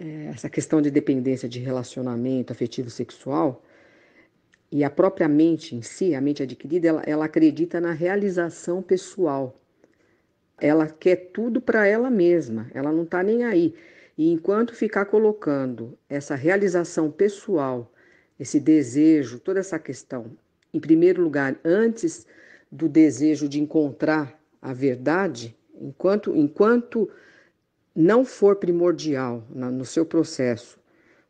Eh, essa questão de dependência de relacionamento afetivo sexual e a própria mente em si, a mente adquirida, ela, ela acredita na realização pessoal. Ela quer tudo para ela mesma, ela não está nem aí. E enquanto ficar colocando essa realização pessoal, esse desejo, toda essa questão, em primeiro lugar, antes do desejo de encontrar a verdade, enquanto, enquanto não for primordial no seu processo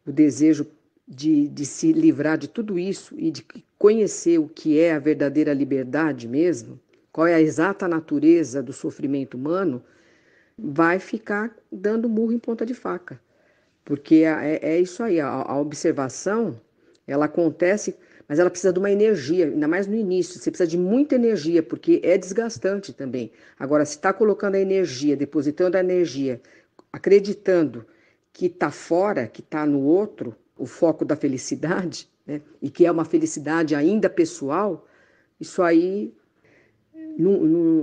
o desejo de, de se livrar de tudo isso e de conhecer o que é a verdadeira liberdade mesmo, qual é a exata natureza do sofrimento humano, vai ficar dando murro em ponta de faca. Porque é, é isso aí, a, a observação ela acontece mas ela precisa de uma energia, ainda mais no início, você precisa de muita energia, porque é desgastante também. Agora, se está colocando a energia, depositando a energia, acreditando que está fora, que está no outro, o foco da felicidade, né? e que é uma felicidade ainda pessoal, isso aí não, não,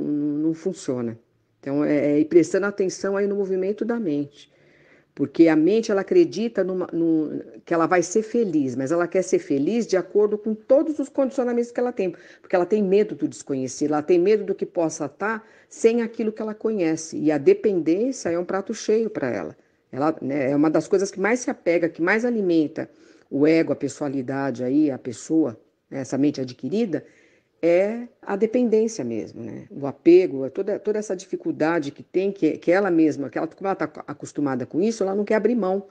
não funciona. Então, é, é prestando atenção aí no movimento da mente. Porque a mente ela acredita numa, num, que ela vai ser feliz, mas ela quer ser feliz de acordo com todos os condicionamentos que ela tem, porque ela tem medo do desconhecido, ela tem medo do que possa estar sem aquilo que ela conhece. E a dependência é um prato cheio para ela. Ela né, é uma das coisas que mais se apega, que mais alimenta o ego, a pessoalidade aí, a pessoa, né, essa mente adquirida, é a dependência mesmo, né? O apego, é toda, toda essa dificuldade que tem, que, que ela mesma, que ela, como ela está acostumada com isso, ela não quer abrir mão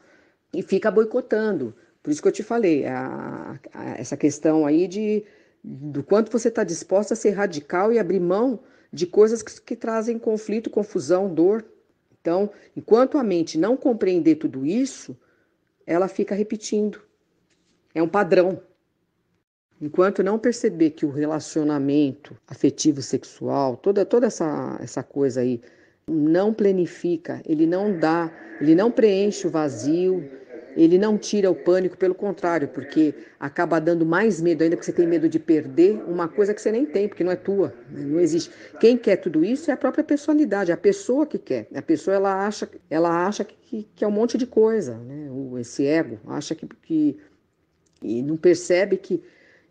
e fica boicotando. Por isso que eu te falei, a, a, essa questão aí de do quanto você está disposta a ser radical e abrir mão de coisas que, que trazem conflito, confusão, dor. Então, enquanto a mente não compreender tudo isso, ela fica repetindo. É um padrão. Enquanto não perceber que o relacionamento afetivo sexual, toda, toda essa, essa coisa aí, não planifica, ele não dá, ele não preenche o vazio, ele não tira o pânico, pelo contrário, porque acaba dando mais medo ainda, que você tem medo de perder uma coisa que você nem tem, porque não é tua, né, não existe. Quem quer tudo isso é a própria personalidade, é a pessoa que quer. A pessoa ela acha, ela acha que, que é um monte de coisa, né? esse ego acha que, que e não percebe que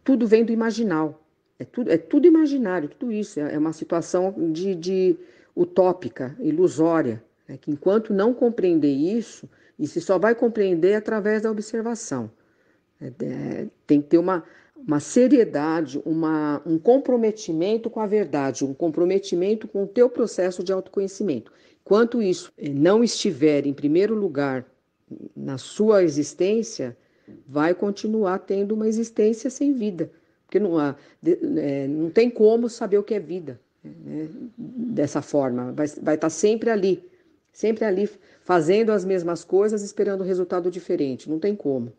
tudo vem do imaginal. É tudo, é tudo imaginário, tudo isso. É, é uma situação de, de utópica, ilusória. Né? Que enquanto não compreender isso, e se só vai compreender através da observação. É, é, tem que ter uma, uma seriedade, uma, um comprometimento com a verdade, um comprometimento com o teu processo de autoconhecimento. Quanto isso eh, não estiver em primeiro lugar na sua existência, vai continuar tendo uma existência sem vida, porque não, há, é, não tem como saber o que é vida né? dessa forma, vai, vai estar tá sempre ali, sempre ali fazendo as mesmas coisas, esperando um resultado diferente, não tem como.